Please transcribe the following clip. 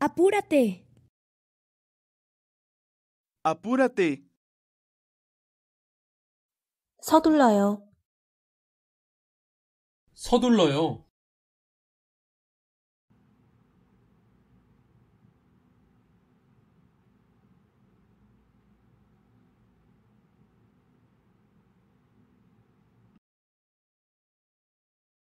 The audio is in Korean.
Apúrate. Apúrate. 서둘러요. 서둘러요.